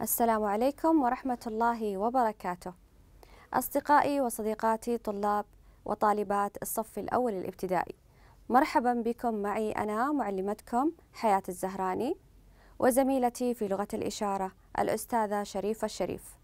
السلام عليكم ورحمة الله وبركاته. أصدقائي وصديقاتي طلاب وطالبات الصف الأول الابتدائي، مرحبا بكم معي أنا معلمتكم حياة الزهراني وزميلتي في لغة الإشارة الأستاذة شريفة الشريف.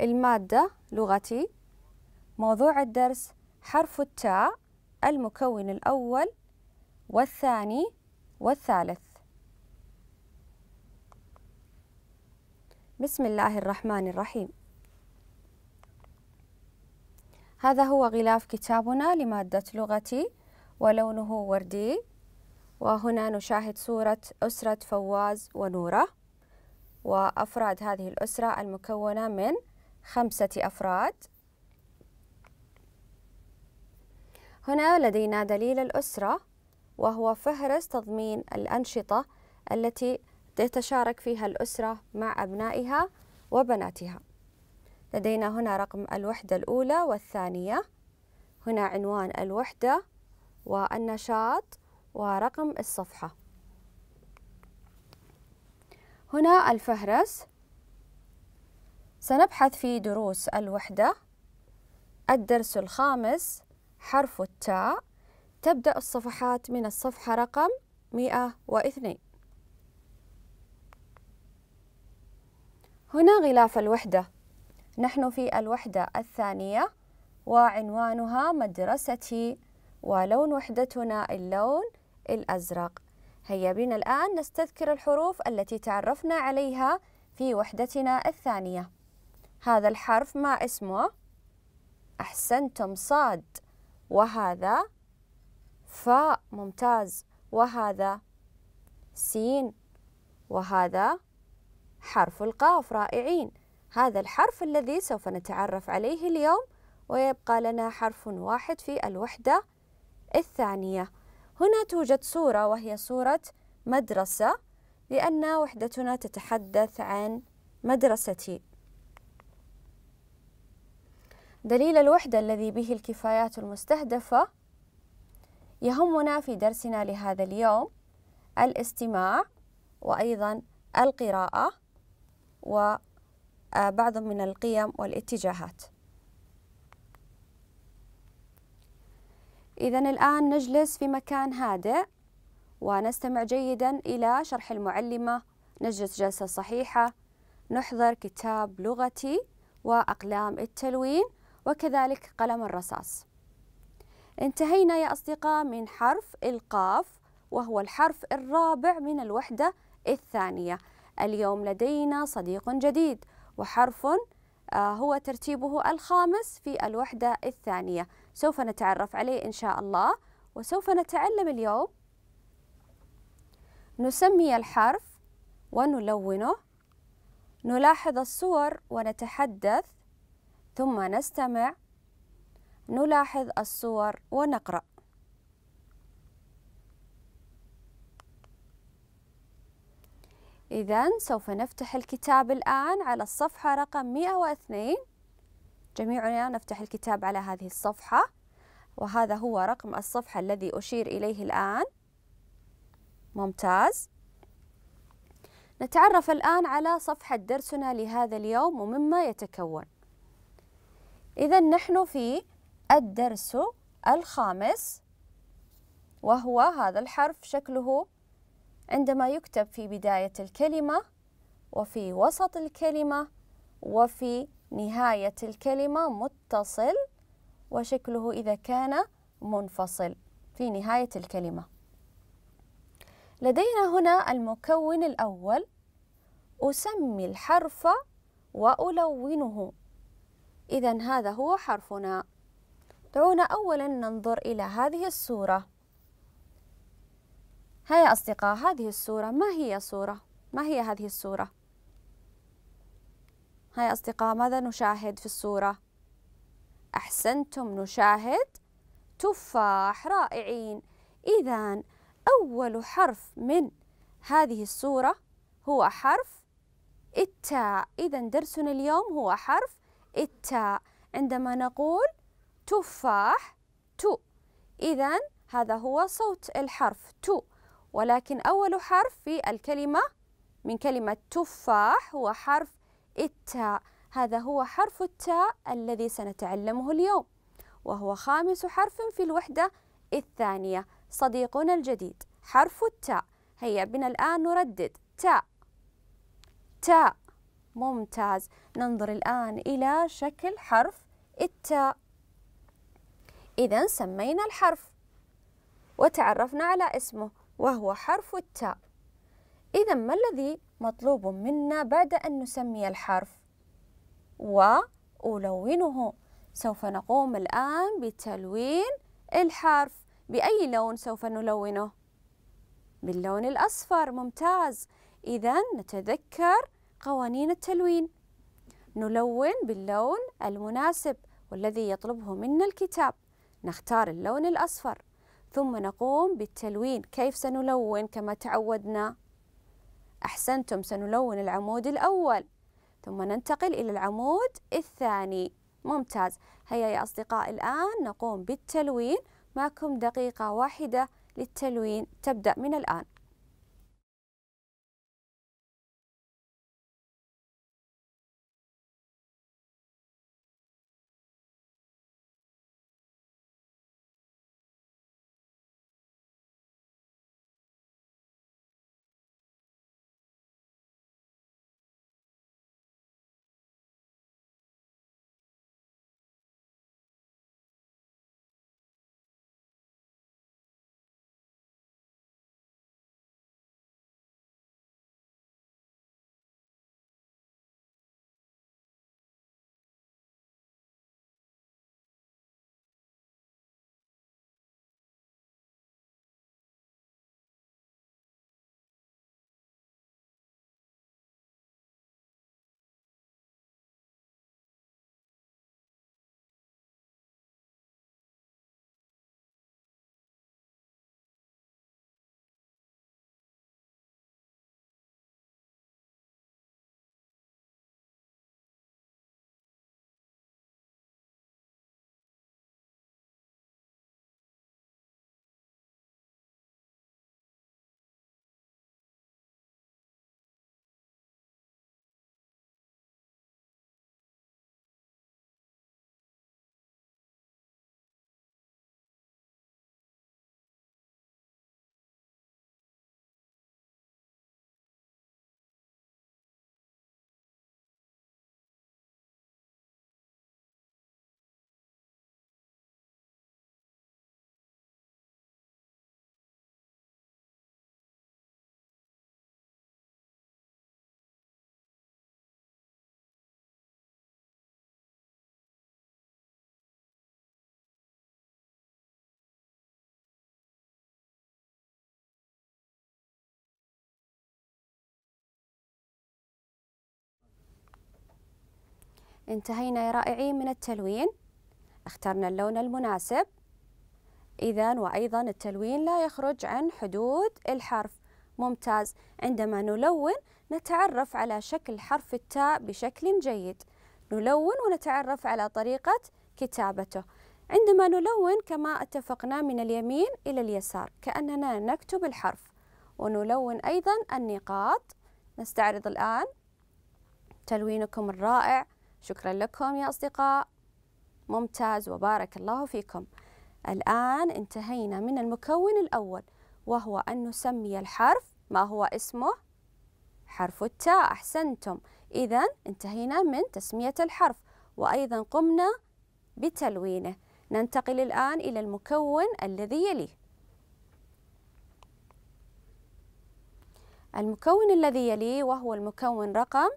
المادة لغتي موضوع الدرس حرف التاء المكون الأول والثاني والثالث بسم الله الرحمن الرحيم هذا هو غلاف كتابنا لمادة لغتي ولونه وردي وهنا نشاهد صورة أسرة فواز ونورة وأفراد هذه الأسرة المكونة من خمسة أفراد هنا لدينا دليل الأسرة وهو فهرس تضمين الأنشطة التي تتشارك فيها الأسرة مع أبنائها وبناتها لدينا هنا رقم الوحدة الأولى والثانية هنا عنوان الوحدة والنشاط ورقم الصفحة هنا الفهرس سنبحث في دروس الوحدة الدرس الخامس حرف التاء تبدأ الصفحات من الصفحة رقم 102 هنا غلاف الوحدة نحن في الوحدة الثانية وعنوانها مدرستي ولون وحدتنا اللون الأزرق هيا بنا الآن نستذكر الحروف التي تعرفنا عليها في وحدتنا الثانية هذا الحرف ما اسمه؟ أحسنتم صاد وهذا فاء ممتاز وهذا سين وهذا حرف القاف رائعين هذا الحرف الذي سوف نتعرف عليه اليوم ويبقى لنا حرف واحد في الوحدة الثانية هنا توجد صورة وهي صورة مدرسة لأن وحدتنا تتحدث عن مدرستي دليل الوحدة الذي به الكفايات المستهدفة يهمنا في درسنا لهذا اليوم الاستماع وأيضا القراءة وبعض آه، من القيم والاتجاهات إذا الآن نجلس في مكان هادئ ونستمع جيدا إلى شرح المعلمة نجلس جلسة صحيحة نحضر كتاب لغتي وأقلام التلوين وكذلك قلم الرصاص انتهينا يا أصدقاء من حرف القاف وهو الحرف الرابع من الوحدة الثانية اليوم لدينا صديق جديد وحرف آه، هو ترتيبه الخامس في الوحدة الثانية سوف نتعرف عليه إن شاء الله وسوف نتعلم اليوم نسمي الحرف ونلونه نلاحظ الصور ونتحدث ثم نستمع نلاحظ الصور ونقرأ إذا سوف نفتح الكتاب الآن على الصفحة رقم 102 جميعنا نفتح الكتاب على هذه الصفحة وهذا هو رقم الصفحة الذي أشير إليه الآن ممتاز نتعرف الآن على صفحة درسنا لهذا اليوم ومما يتكون إذا نحن في الدرس الخامس وهو هذا الحرف شكله عندما يكتب في بداية الكلمة وفي وسط الكلمة وفي نهاية الكلمة متصل وشكله إذا كان منفصل في نهاية الكلمة لدينا هنا المكون الأول أسمي الحرف وألونه إذا هذا هو حرفنا دعونا أولا ننظر إلى هذه الصورة هيا يا أصدقاء هذه الصورة ما هي صورة؟ ما هي هذه الصورة؟ هيا أصدقاء ماذا نشاهد في الصورة؟ أحسنتم نشاهد تفاح رائعين إذا أول حرف من هذه الصورة هو حرف التاء إذا درسنا اليوم هو حرف التاء عندما نقول تفاح تو إذا هذا هو صوت الحرف تو ولكن أول حرف في الكلمة من كلمة تفاح هو حرف التاء هذا هو حرف التاء الذي سنتعلمه اليوم وهو خامس حرف في الوحدة الثانية صديقنا الجديد حرف التاء هيا بنا الآن نردد تاء تاء ممتاز ننظر الآن إلى شكل حرف التاء إذا سمينا الحرف وتعرفنا على اسمه وهو حرف التاء إذا ما الذي مطلوب منا بعد أن نسمي الحرف؟ وألونه سوف نقوم الآن بتلوين الحرف بأي لون سوف نلونه؟ باللون الأصفر ممتاز إذا نتذكر قوانين التلوين نلون باللون المناسب والذي يطلبه منا الكتاب نختار اللون الأصفر ثم نقوم بالتلوين كيف سنلون كما تعودنا أحسنتم سنلون العمود الأول ثم ننتقل إلى العمود الثاني ممتاز هيا يا أصدقاء الآن نقوم بالتلوين معكم دقيقة واحدة للتلوين تبدأ من الآن انتهينا يا رائعين من التلوين اخترنا اللون المناسب إذا وأيضا التلوين لا يخرج عن حدود الحرف ممتاز عندما نلون نتعرف على شكل حرف التاء بشكل جيد نلون ونتعرف على طريقة كتابته عندما نلون كما اتفقنا من اليمين إلى اليسار كأننا نكتب الحرف ونلون أيضا النقاط نستعرض الآن تلوينكم الرائع شكرا لكم يا أصدقاء ممتاز وبارك الله فيكم الآن انتهينا من المكون الأول وهو أن نسمي الحرف ما هو اسمه حرف التاء أحسنتم إذا انتهينا من تسمية الحرف وأيضا قمنا بتلوينه ننتقل الآن إلى المكون الذي يليه المكون الذي يليه وهو المكون رقم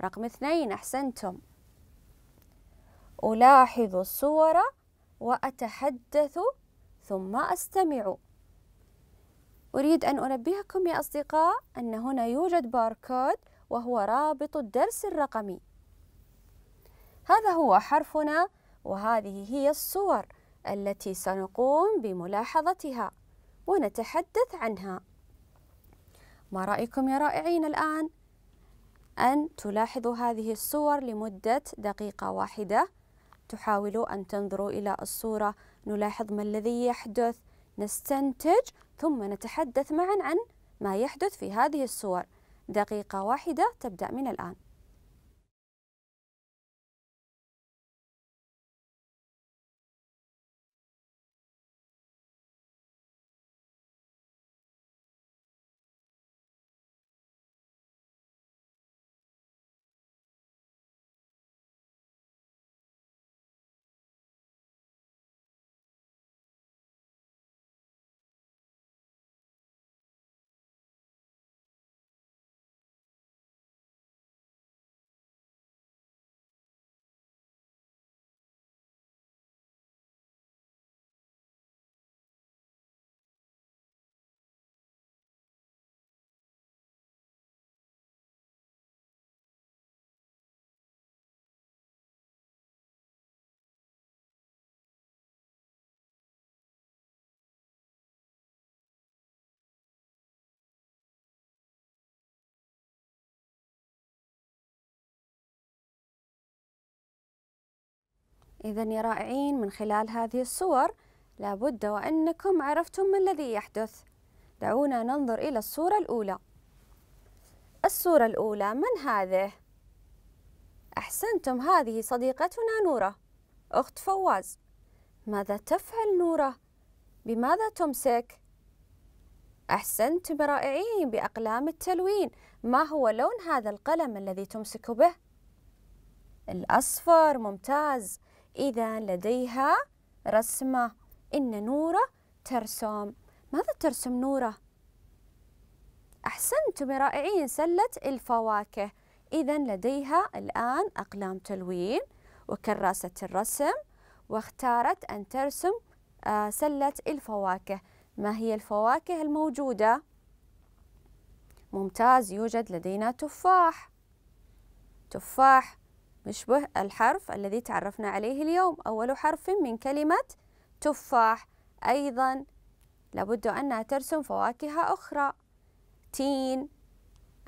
رقم اثنين أحسنتم ألاحظ الصور وأتحدث ثم أستمع أريد أن أنبهكم يا أصدقاء أن هنا يوجد باركود وهو رابط الدرس الرقمي هذا هو حرفنا وهذه هي الصور التي سنقوم بملاحظتها ونتحدث عنها ما رأيكم يا رائعين الآن؟ أن تلاحظوا هذه الصور لمدة دقيقة واحدة تحاولوا أن تنظروا إلى الصورة نلاحظ ما الذي يحدث نستنتج ثم نتحدث معا عن ما يحدث في هذه الصور دقيقة واحدة تبدأ من الآن إذا يا رائعين من خلال هذه الصور لابد وأنكم عرفتم ما الذي يحدث دعونا ننظر إلى الصورة الأولى الصورة الأولى من هذه؟ أحسنتم هذه صديقتنا نورة أخت فواز ماذا تفعل نورة؟ بماذا تمسك؟ أحسنتم رائعين بأقلام التلوين ما هو لون هذا القلم الذي تمسك به؟ الأصفر ممتاز إذا لديها رسمة إن نورة ترسم ماذا ترسم نورة؟ أحسنتم رائعين سلة الفواكه إذا لديها الآن أقلام تلوين وكراسة الرسم واختارت أن ترسم آه، سلة الفواكه ما هي الفواكه الموجودة؟ ممتاز يوجد لدينا تفاح تفاح مشبه الحرف الذي تعرفنا عليه اليوم أول حرف من كلمة تفاح أيضا لابد أنها ترسم فواكه أخرى تين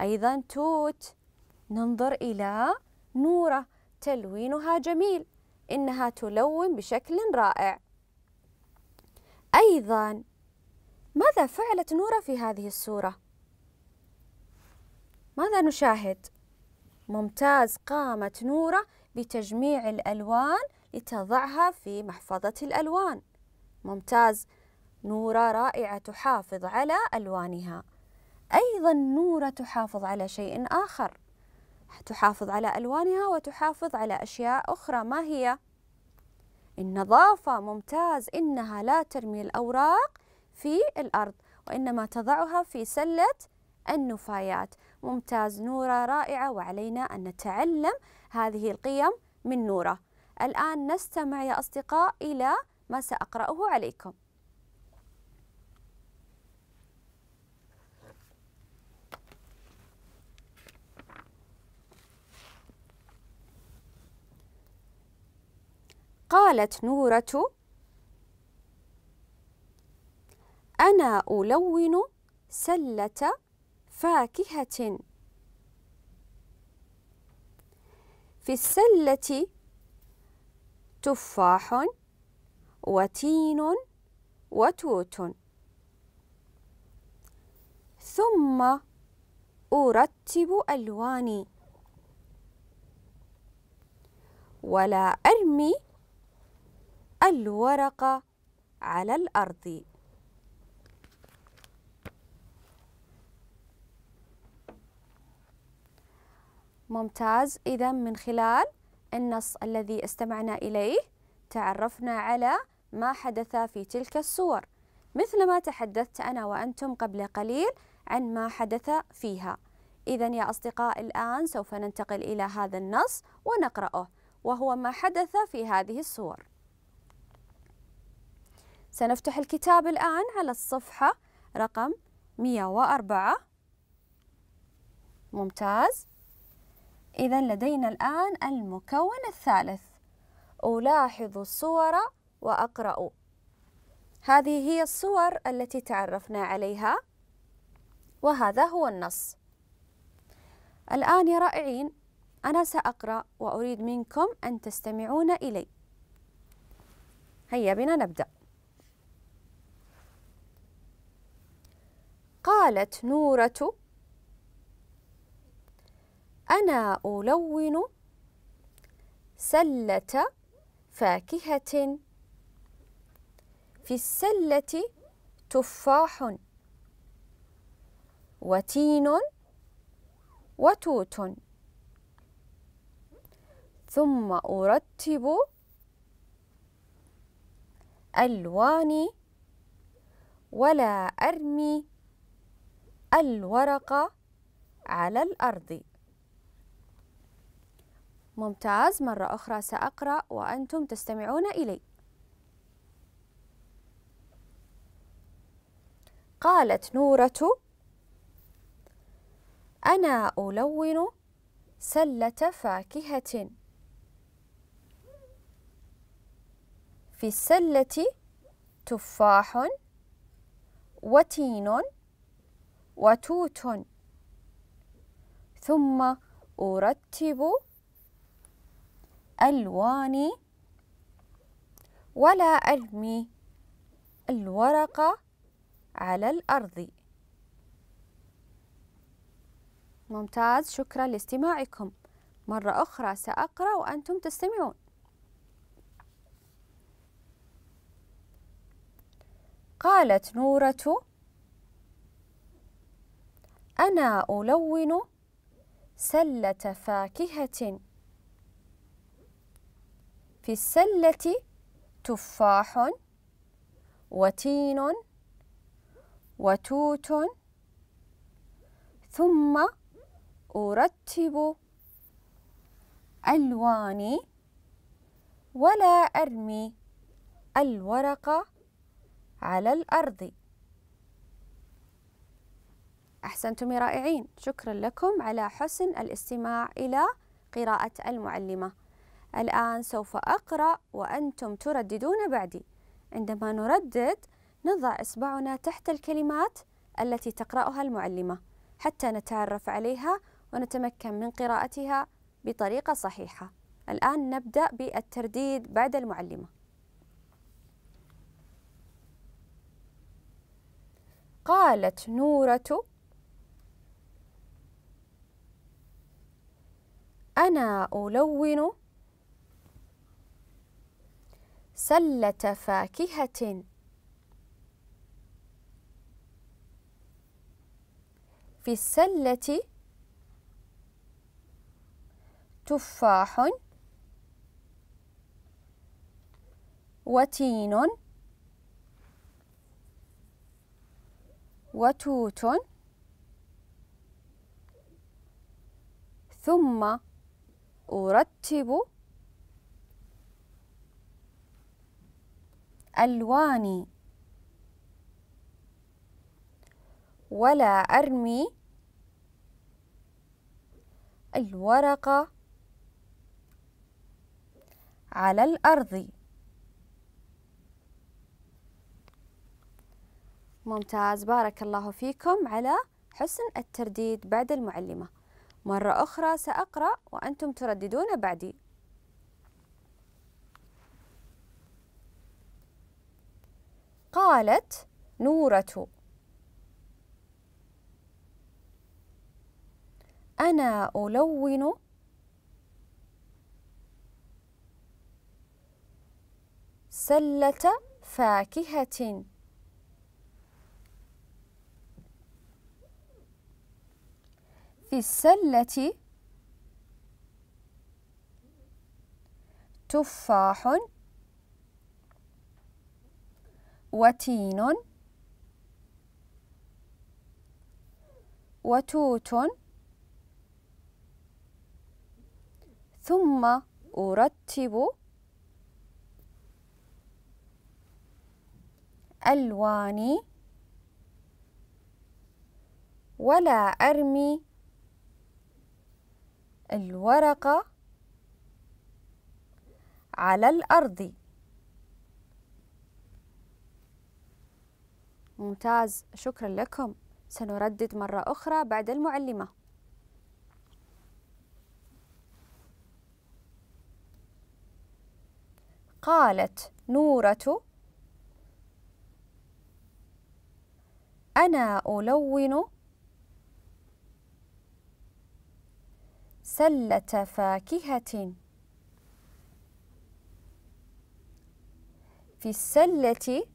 أيضا توت ننظر إلى نورة تلوينها جميل إنها تلون بشكل رائع أيضا ماذا فعلت نورة في هذه الصورة؟ ماذا نشاهد؟ ممتاز قامت نورة بتجميع الألوان لتضعها في محفظة الألوان ممتاز نورة رائعة تحافظ على ألوانها أيضا نورة تحافظ على شيء آخر تحافظ على ألوانها وتحافظ على أشياء أخرى ما هي؟ النظافة ممتاز إنها لا ترمي الأوراق في الأرض وإنما تضعها في سلة النفايات ممتاز نورة رائعة وعلينا أن نتعلم هذه القيم من نورة الآن نستمع يا أصدقاء إلى ما سأقرأه عليكم قالت نورة أنا ألون سلة فاكهة في السلة تفاح وتين وتوت ثم أرتب ألواني ولا أرمي الورق على الأرض ممتاز إذا من خلال النص الذي استمعنا إليه تعرفنا على ما حدث في تلك الصور مثل ما تحدثت أنا وأنتم قبل قليل عن ما حدث فيها إذا يا أصدقاء الآن سوف ننتقل إلى هذا النص ونقرأه وهو ما حدث في هذه الصور سنفتح الكتاب الآن على الصفحة رقم 104 ممتاز إذا لدينا الآن المكون الثالث ألاحظ الصور وأقرأ هذه هي الصور التي تعرفنا عليها وهذا هو النص الآن يا رائعين أنا سأقرأ وأريد منكم أن تستمعون إلي هيا بنا نبدأ قالت نورة أنا ألون سلة فاكهة في السلة تفاح وتين وتوت ثم أرتب ألواني ولا أرمي الورق على الأرض ممتاز مرة أخرى سأقرأ وأنتم تستمعون إلي قالت نورة أنا ألون سلة فاكهة في السلة تفاح وتين وتوت ثم أرتب ألواني ولا أرمي الورقة على الأرض ممتاز شكرا لاستماعكم مرة أخرى سأقرأ وأنتم تستمعون قالت نورة أنا ألون سلة فاكهة في السلة تفاح وتين وتوت ثم أرتب ألواني ولا أرمي الورق على الأرض أحسنتم رائعين شكرا لكم على حسن الاستماع إلى قراءة المعلمة الآن سوف أقرأ وأنتم ترددون بعدي عندما نردد نضع إصبعنا تحت الكلمات التي تقرأها المعلمة حتى نتعرف عليها ونتمكن من قراءتها بطريقة صحيحة الآن نبدأ بالترديد بعد المعلمة قالت نورة أنا ألون سلة فاكهة في السلة تفاح وتين وتوت ثم أرتب ألواني ولا أرمي الورقة على الأرض ممتاز بارك الله فيكم على حسن الترديد بعد المعلمة مرة أخرى سأقرأ وأنتم ترددون بعدي قالت نورة أنا ألون سلة فاكهة في السلة تفاح وتين وتوت ثم أرتب ألواني ولا أرمي الورقة على الأرض ممتاز شكرا لكم سنردد مرة أخرى بعد المعلمة قالت نورة أنا ألون سلة فاكهة في السلة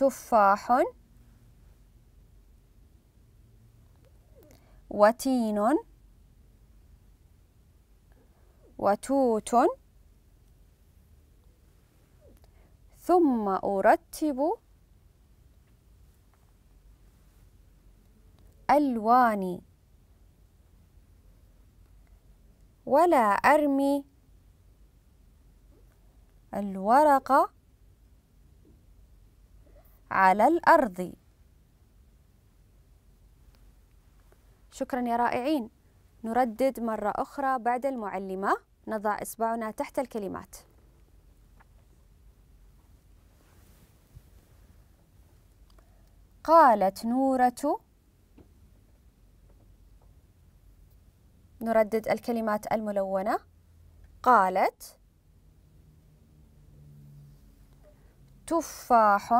تفاح وتين وتوت ثم أرتب ألواني ولا أرمي الورقة على الأرض شكرا يا رائعين نردد مرة أخرى بعد المعلمة نضع إصبعنا تحت الكلمات قالت نورة نردد الكلمات الملونة قالت تفاح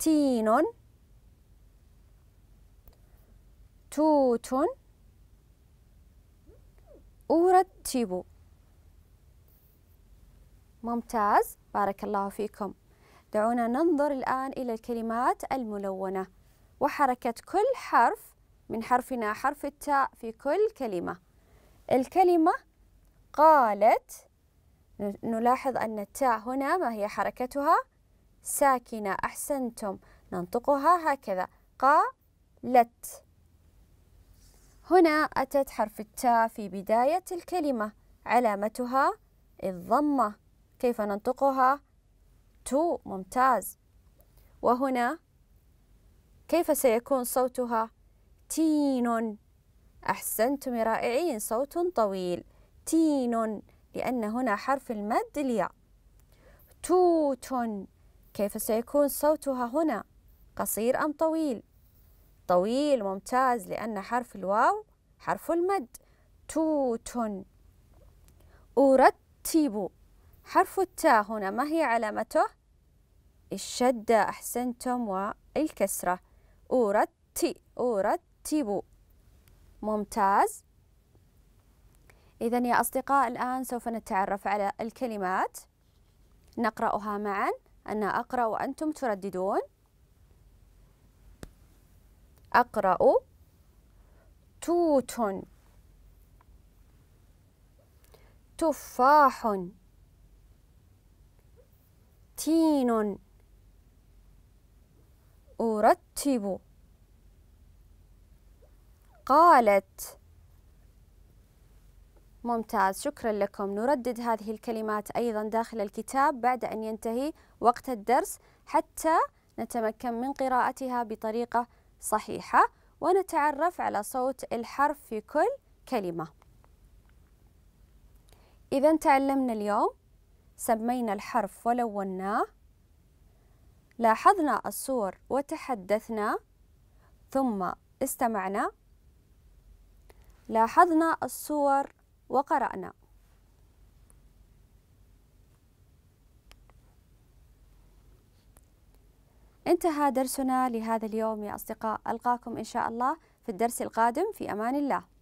تين توت أرتب ممتاز بارك الله فيكم دعونا ننظر الآن إلى الكلمات الملونة وحركة كل حرف من حرفنا حرف التاء في كل كلمة الكلمة قالت نلاحظ أن التاء هنا ما هي حركتها ساكنة أحسنتم ننطقها هكذا قالت هنا أتت حرف التاء في بداية الكلمة علامتها الضمة كيف ننطقها تو ممتاز وهنا كيف سيكون صوتها تين أحسنتم رائعين صوت طويل تين لأن هنا حرف المد الياء توت كيف سيكون صوتها هنا قصير أم طويل طويل ممتاز لأن حرف الواو حرف المد توت أرتب حرف التاء هنا ما هي علامته الشدة أحسنتم والكسرة أرتب أرتب ممتاز إذا يا أصدقاء الآن سوف نتعرف على الكلمات نقرأها معاً أنا أقرأ وأنتم ترددون أقرأ توت تفاح تين أرتب قالت ممتاز شكرا لكم نردد هذه الكلمات أيضا داخل الكتاب بعد أن ينتهي وقت الدرس حتى نتمكن من قراءتها بطريقة صحيحة ونتعرف على صوت الحرف في كل كلمة إذا تعلمنا اليوم سمينا الحرف ولوناه لاحظنا الصور وتحدثنا ثم استمعنا لاحظنا الصور وقرأنا انتهى درسنا لهذا اليوم يا أصدقاء ألقاكم إن شاء الله في الدرس القادم في أمان الله